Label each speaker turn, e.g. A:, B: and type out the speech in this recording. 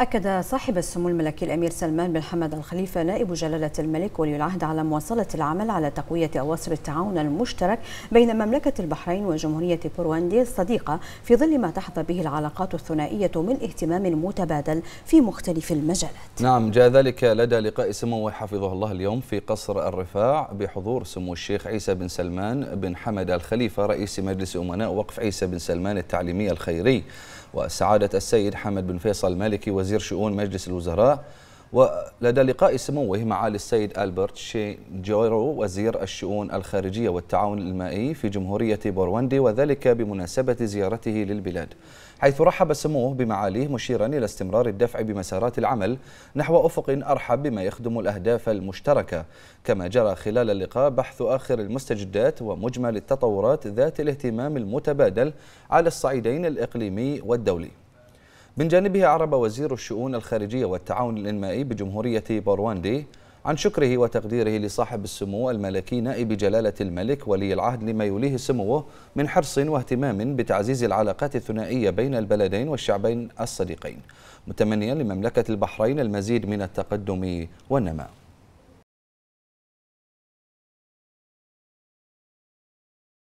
A: أكد صاحب السمو الملكي الأمير سلمان بن حمد الخليفة نائب جلالة الملك ولي العهد على مواصلة العمل على تقوية أواصر التعاون المشترك بين مملكة البحرين وجمهورية بورواندي الصديقة في ظل ما تحظى به العلاقات الثنائية من اهتمام متبادل في مختلف المجالات
B: نعم جاء ذلك لدى لقاء سموه حفظه الله اليوم في قصر الرفاع بحضور سمو الشيخ عيسى بن سلمان بن حمد الخليفة رئيس مجلس أمناء وقف عيسى بن سلمان التعليمي الخيري وسعادة السيد حمد بن فيصل المالكي وزير شؤون مجلس الوزراء ولدى لقاء سموه معالي السيد ألبرت شينجيرو وزير الشؤون الخارجية والتعاون المائي في جمهورية بوروندي وذلك بمناسبة زيارته للبلاد حيث رحب سموه بمعاليه مشيرا إلى استمرار الدفع بمسارات العمل نحو أفق أرحب بما يخدم الأهداف المشتركة كما جرى خلال اللقاء بحث آخر المستجدات ومجمل التطورات ذات الاهتمام المتبادل على الصعيدين الإقليمي والدولي من جانبه أعرب وزير الشؤون الخارجية والتعاون الإنمائي بجمهورية بورواندي عن شكره وتقديره لصاحب السمو الملكي نائب جلالة الملك ولي العهد لما يوليه سموه من حرص واهتمام بتعزيز العلاقات الثنائية بين البلدين والشعبين الصديقين متمنيا لمملكة البحرين المزيد من التقدم والنماء